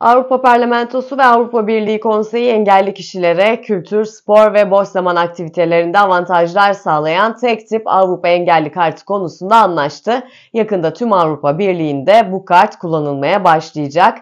Avrupa Parlamentosu ve Avrupa Birliği Konseyi engelli kişilere kültür, spor ve boş zaman aktivitelerinde avantajlar sağlayan tek tip Avrupa Engelli Kartı konusunda anlaştı. Yakında tüm Avrupa Birliği'nde bu kart kullanılmaya başlayacak.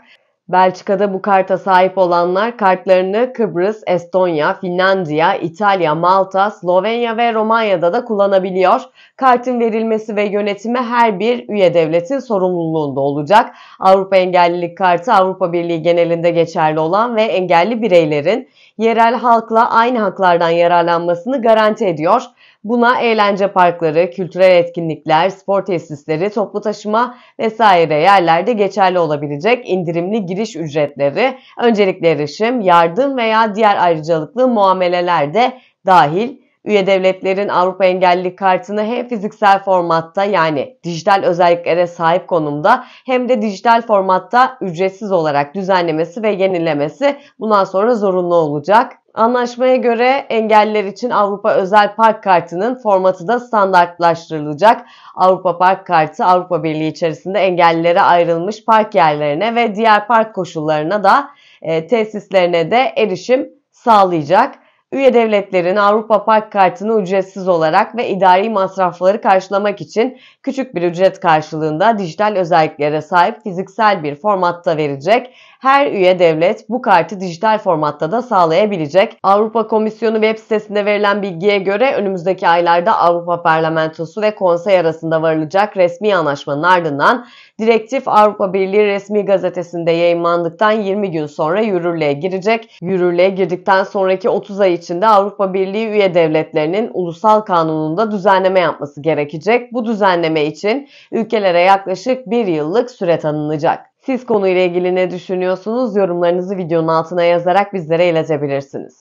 Belçika'da bu karta sahip olanlar kartlarını Kıbrıs, Estonya, Finlandiya, İtalya, Malta, Slovenya ve Romanya'da da kullanabiliyor. Kartın verilmesi ve yönetimi her bir üye devletin sorumluluğunda olacak. Avrupa Engellilik Kartı Avrupa Birliği genelinde geçerli olan ve engelli bireylerin yerel halkla aynı haklardan yararlanmasını garanti ediyor. Buna eğlence parkları, kültürel etkinlikler, spor tesisleri, toplu taşıma vesaire yerlerde geçerli olabilecek indirimli giriş ücretleri, öncelikli erişim, yardım veya diğer ayrıcalıklı muameleler de dahil. Üye devletlerin Avrupa Engellilik Kartı'nı hem fiziksel formatta yani dijital özelliklere sahip konumda hem de dijital formatta ücretsiz olarak düzenlemesi ve yenilemesi bundan sonra zorunlu olacak. Anlaşmaya göre engelliler için Avrupa Özel Park Kartı'nın formatı da standartlaştırılacak. Avrupa Park Kartı Avrupa Birliği içerisinde engellilere ayrılmış park yerlerine ve diğer park koşullarına da e, tesislerine de erişim sağlayacak. Üye devletlerin Avrupa Park Kartı'nı ücretsiz olarak ve idari masrafları karşılamak için küçük bir ücret karşılığında dijital özelliklere sahip fiziksel bir formatta verecek. Her üye devlet bu kartı dijital formatta da sağlayabilecek. Avrupa Komisyonu web sitesinde verilen bilgiye göre önümüzdeki aylarda Avrupa Parlamentosu ve Konsey arasında varılacak resmi anlaşmanın ardından direktif Avrupa Birliği resmi gazetesinde yayınlandıktan 20 gün sonra yürürlüğe girecek. Yürürlüğe girdikten sonraki 30 ay için Avrupa Birliği üye devletlerinin ulusal kanununda düzenleme yapması gerekecek. Bu düzenleme için ülkelere yaklaşık bir yıllık süre tanınacak. Siz konuyla ilgili ne düşünüyorsunuz? Yorumlarınızı videonun altına yazarak bizlere iletebilirsiniz.